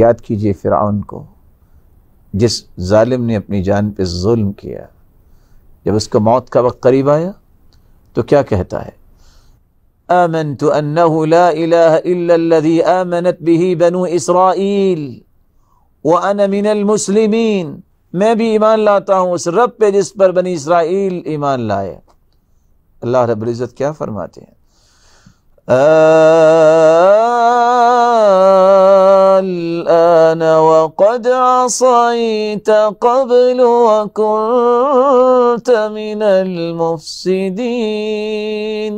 याद कीजिए फिर को जिस जालिम ने अपनी जान पे जुल्म किया जब उसका मौत का वक्त करीब आया तो क्या कहता है आमन तो आमनत भी बनु इसराइल वन मिनल मुसलिमीन मैं भी ईमान लाता हूँ उस रब पे जिस पर बनी इसराइल ईमान लाए अल्लाह रब्ज़त क्या फरमाते हैं لقد عصيت قبل وكنت من المفسدين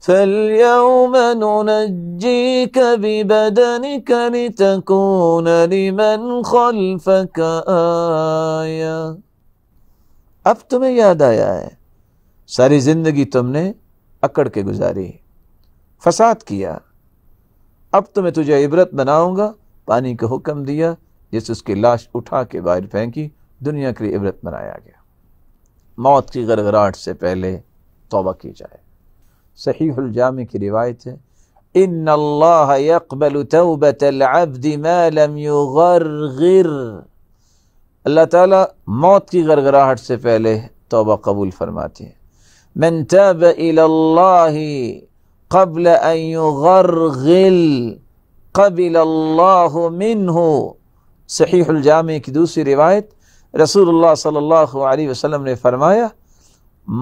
فاليوم ننجيك ببدنك لتكون لمن خلفك آية اب تمہیں یاد آیا ہے ساری زندگی تم نے اکڑ کے گزاری فساد کیا اب تمہیں تجھے عبرت इबरत گا پانی کا حکم دیا जिस उसकी लाश उठा के बाहर फेंकी दुनिया के लिए इबरत बनाया गया मौत की गड़गड़ाहट से पहले तोबा की जाए सही सहीजाम की रिवायत है इन अल्लाह अल्लाह ताला की गड़गड़ाहट से पहले तोबा कबूल फरमाते हैं मन तब कबल गिल कबिल मिन हो सही सहीजाम की दूसरी रिवायत रसूलुल्लाह सल्लल्लाहु अलैहि वसल्लम ने फरमाया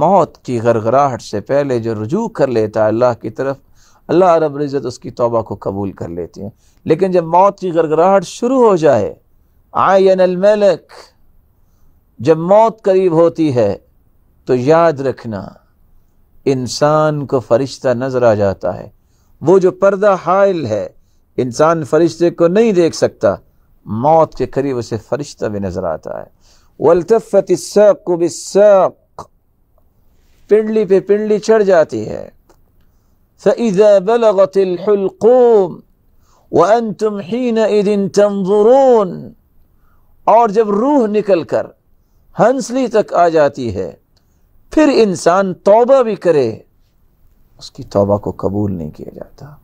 मौत की गरगराहट से पहले जो रुजू कर लेता है अल्लाह की तरफ अल्लाह रब्ज़त उसकी तोबा को कबूल कर लेती हैं लेकिन जब मौत की गरगराहट शुरू हो जाए आयनमलक जब मौत करीब होती है तो याद रखना इंसान को फरिश्ता नज़र आ जाता है वो जो पर्दा हायल है इंसान फरिश्ते को नहीं देख सकता मौत के करीब उसे फरिश्ता भी नजर आता है वलतफ़त सक पिंडली पे पिंडली चढ़ जाती है और जब रूह निकल कर हंसली तक आ जाती है फिर इंसान तोबा भी करे उसकी तोबा को कबूल नहीं किया जाता